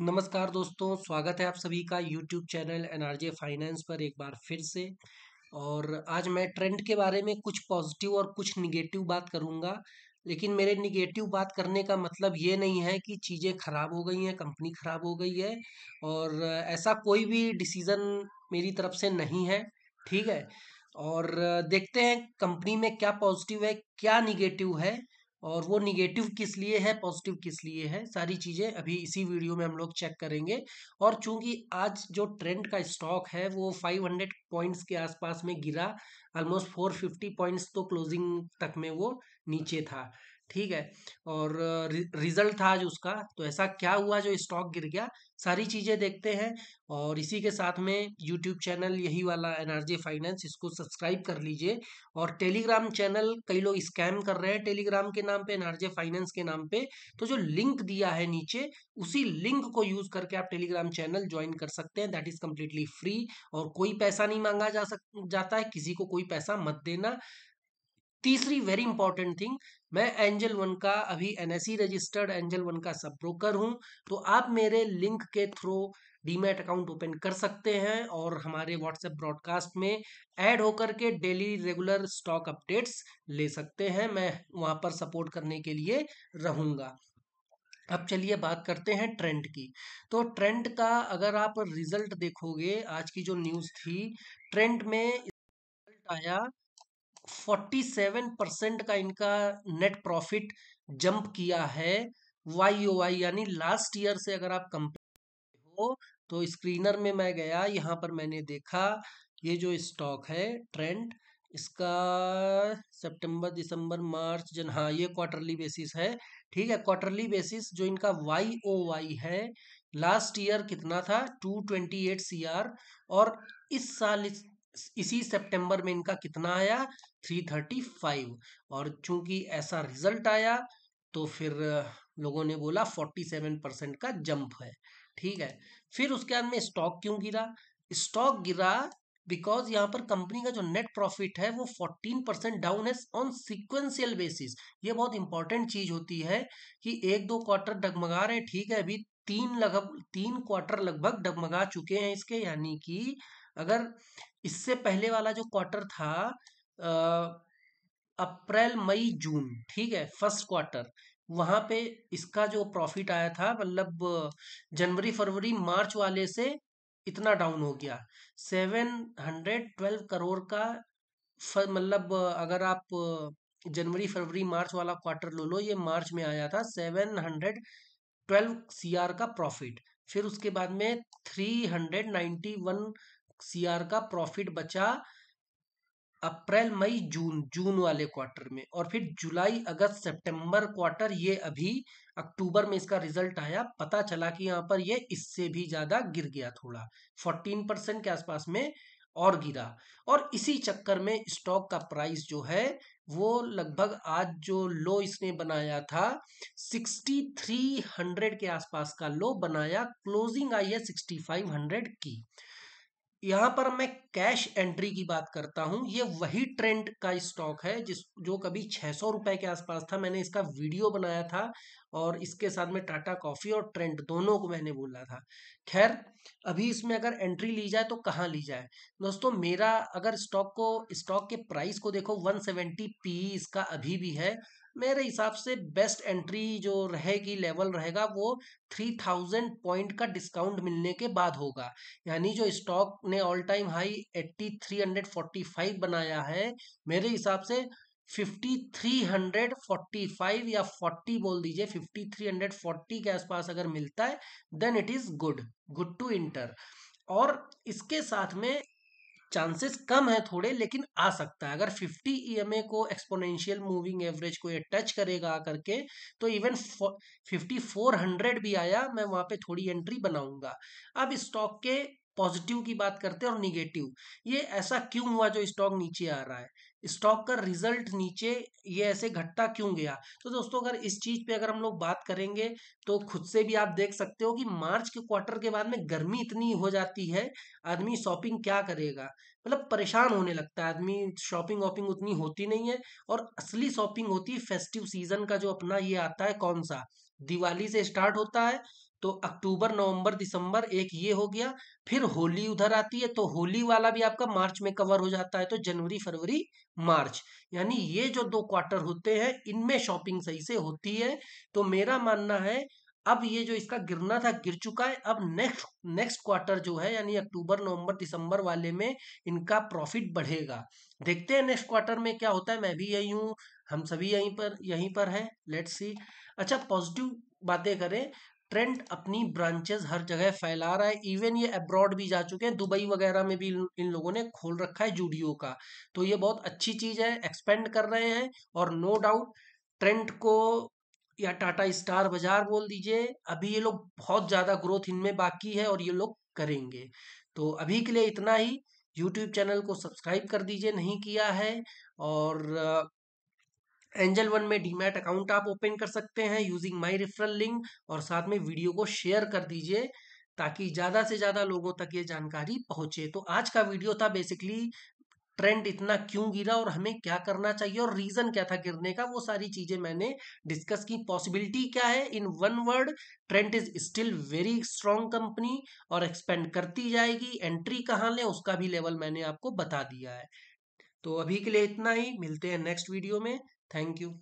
नमस्कार दोस्तों स्वागत है आप सभी का यूट्यूब चैनल एनआरजे फाइनेंस पर एक बार फिर से और आज मैं ट्रेंड के बारे में कुछ पॉजिटिव और कुछ निगेटिव बात करूंगा लेकिन मेरे निगेटिव बात करने का मतलब ये नहीं है कि चीज़ें ख़राब हो गई हैं कंपनी ख़राब हो गई है और ऐसा कोई भी डिसीज़न मेरी तरफ से नहीं है ठीक है और देखते हैं कंपनी में क्या पॉजिटिव है क्या निगेटिव है और वो निगेटिव किस लिए है पॉजिटिव किस लिए है सारी चीज़ें अभी इसी वीडियो में हम लोग चेक करेंगे और चूंकि आज जो ट्रेंड का स्टॉक है वो 500 पॉइंट्स के आसपास में गिरा ऑलमोस्ट 450 पॉइंट्स तो क्लोजिंग तक में वो नीचे था ठीक है और रिजल्ट था आज उसका तो ऐसा क्या हुआ जो स्टॉक गिर गया सारी चीज़ें देखते हैं और इसी के साथ में यूट्यूब चैनल यही वाला एनआरजे फाइनेंस इसको सब्सक्राइब कर लीजिए और टेलीग्राम चैनल कई लोग स्कैम कर रहे हैं टेलीग्राम के नाम पे एनआरजे फाइनेंस के नाम पे तो जो लिंक दिया है नीचे उसी लिंक को यूज़ करके आप टेलीग्राम चैनल ज्वाइन कर सकते हैं दैट इज़ कम्प्लीटली फ्री और कोई पैसा नहीं मांगा जा सक जाता है किसी को कोई पैसा मत देना तीसरी वेरी इंपॉर्टेंट थिंग मैं एंजल वन का अभी सी रजिस्टर्ड एंजल वन का सब ब्रोकर हूं तो आप मेरे लिंक के थ्रू डीमेट अकाउंट ओपन कर सकते हैं और हमारे व्हाट्सएप ब्रॉडकास्ट में ऐड होकर के डेली रेगुलर स्टॉक अपडेट्स ले सकते हैं मैं वहां पर सपोर्ट करने के लिए रहूंगा अब चलिए बात करते हैं ट्रेंड की तो ट्रेंड का अगर आप रिजल्ट देखोगे आज की जो न्यूज़ थी ट्रेंड में रिजल्ट आया 47 परसेंट का इनका नेट प्रॉफिट जंप किया है वाई ओ वाई यानी लास्ट ईयर से अगर आप कंपेयर हो तो स्क्रीनर में मैं गया यहाँ पर मैंने देखा ये जो स्टॉक है ट्रेंड इसका सितंबर दिसंबर मार्च जन हाँ ये क्वार्टरली बेसिस है ठीक है क्वार्टरली बेसिस जो इनका वाई ओ वाई है लास्ट ईयर कितना था two twenty eight C R और इस साल इस इसी सितंबर में इनका कितना आया 335 और चूंकि ऐसा रिजल्ट आया तो फिर लोगों ने बोला 47 परसेंट का जंप है ठीक है फिर उसके बाद में स्टॉक क्यों गिरा स्टॉक गिरा बिकॉज यहाँ पर कंपनी का जो नेट प्रॉफिट है वो 14 परसेंट डाउन है ऑन सिक्वेंशियल बेसिस ये बहुत इंपॉर्टेंट चीज होती है कि एक दो क्वार्टर डगमगा रहे ठीक है अभी तीन लगभग तीन क्वार्टर लगभग डगमगा चुके हैं इसके यानी कि अगर इससे पहले वाला जो क्वार्टर था अप्रैल मई जून ठीक है फर्स्ट क्वार्टर वहां पे इसका जो प्रॉफिट आया था मतलब जनवरी फरवरी मार्च वाले से इतना डाउन हो गया सेवन हंड्रेड ट्वेल्व करोड़ का मतलब अगर आप जनवरी फरवरी मार्च वाला क्वार्टर लो लो ये मार्च में आया था सेवन हंड्रेड ट्वेल्व सीआर का प्रॉफिट फिर उसके बाद में three hundred ninety one CR का प्रॉफिट बचा अप्रैल मई जून जून वाले क्वार्टर में और फिर जुलाई अगस्त सितंबर क्वार्टर ये अभी अक्टूबर में इसका रिजल्ट आया पता चला कि यहाँ पर ये इससे भी ज्यादा गिर गया थोड़ा 14 परसेंट के आसपास में और गिरा और इसी चक्कर में स्टॉक का प्राइस जो है वो लगभग आज जो लो इसने बनाया था 6300 के आसपास का लो बनाया क्लोजिंग आई है हंड्रेड की यहाँ पर मैं कैश एंट्री की बात करता हूँ ये वही ट्रेंड का स्टॉक है जिस जो कभी छः सौ रुपये के आसपास था मैंने इसका वीडियो बनाया था और इसके साथ में टाटा कॉफ़ी और ट्रेंड दोनों को मैंने बोला था खैर अभी इसमें अगर एंट्री ली जाए तो कहाँ ली जाए दोस्तों मेरा अगर स्टॉक को स्टॉक के प्राइस को देखो वन पी इसका अभी भी है मेरे हिसाब से बेस्ट एंट्री जो रहेगी लेवल रहेगा वो थ्री थाउजेंड पॉइंट का डिस्काउंट मिलने के बाद होगा यानी जो स्टॉक ने all time high eighty three hundred forty five बनाया है मेरे हिसाब से fifty three hundred forty five या फोर्टी बोल दीजिए फिफ्टी थ्री हंड्रेड फोर्टी के आसपास अगर मिलता है then it is good good to enter और इसके साथ में चांसेस कम है थोड़े लेकिन आ सकता है अगर 50 ईएमए e को एक्सपोनेंशियल मूविंग एवरेज को ये टच करेगा आकर के तो इवन 5400 भी आया मैं वहां पे थोड़ी एंट्री बनाऊंगा अब स्टॉक के पॉजिटिव की बात करते हैं और निगेटिव ये ऐसा क्यों हुआ जो स्टॉक नीचे आ रहा है स्टॉक का रिजल्ट नीचे ये ऐसे घटता क्यों गया तो दोस्तों अगर इस चीज पे अगर हम लोग बात करेंगे तो खुद से भी आप देख सकते हो कि मार्च के क्वार्टर के बाद में गर्मी इतनी हो जाती है आदमी शॉपिंग क्या करेगा मतलब परेशान होने लगता है आदमी शॉपिंग वॉपिंग उतनी होती नहीं है और असली शॉपिंग होती है फेस्टिव सीजन का जो अपना ये आता है कौन सा दिवाली से स्टार्ट होता है तो अक्टूबर नवंबर दिसंबर एक ये हो गया फिर होली उधर आती है तो होली वाला भी आपका मार्च में कवर हो जाता है तो जनवरी फरवरी मार्च यानी ये जो दो क्वार्टर होते हैं इनमें शॉपिंग सही से होती है तो मेरा मानना है अब ये जो इसका गिरना था गिर चुका है अब नेक्स्ट नेक्स्ट क्वार्टर जो है यानी अक्टूबर नवंबर दिसंबर वाले में इनका प्रॉफिट बढ़ेगा देखते हैं नेक्स्ट क्वार्टर में क्या होता है मैं भी यही हूँ हम सभी यहीं पर यहीं पर है लेट्स सी अच्छा पॉजिटिव बातें करें ट्रेंड अपनी ब्रांचेस हर जगह फैला रहा है इवन ये अब्रॉड भी जा चुके हैं दुबई वगैरह में भी इन लोगों ने खोल रखा है जूडियो का तो ये बहुत अच्छी चीज़ है एक्सपेंड कर रहे हैं और नो डाउट ट्रेंड को या टाटा स्टार बाजार बोल दीजिए अभी ये लोग बहुत ज़्यादा ग्रोथ इनमें बाकी है और ये लोग करेंगे तो अभी के लिए इतना ही यूट्यूब चैनल को सब्सक्राइब कर दीजिए नहीं किया है और एंजल वन में डीमैट अकाउंट आप ओपन कर सकते हैं यूजिंग माई रेफरल लिंक और साथ में वीडियो को शेयर कर दीजिए ताकि ज़्यादा से ज़्यादा लोगों तक ये जानकारी पहुंचे तो आज का वीडियो था बेसिकली ट्रेंड इतना क्यों गिरा और हमें क्या करना चाहिए और रीज़न क्या था गिरने का वो सारी चीज़ें मैंने डिस्कस की पॉसिबिलिटी क्या है in one word trend is still very strong company और एक्सपेंड करती जाएगी एंट्री कहाँ लें उसका भी लेवल मैंने आपको बता दिया है तो अभी के लिए इतना ही मिलते हैं नेक्स्ट वीडियो में Thank you.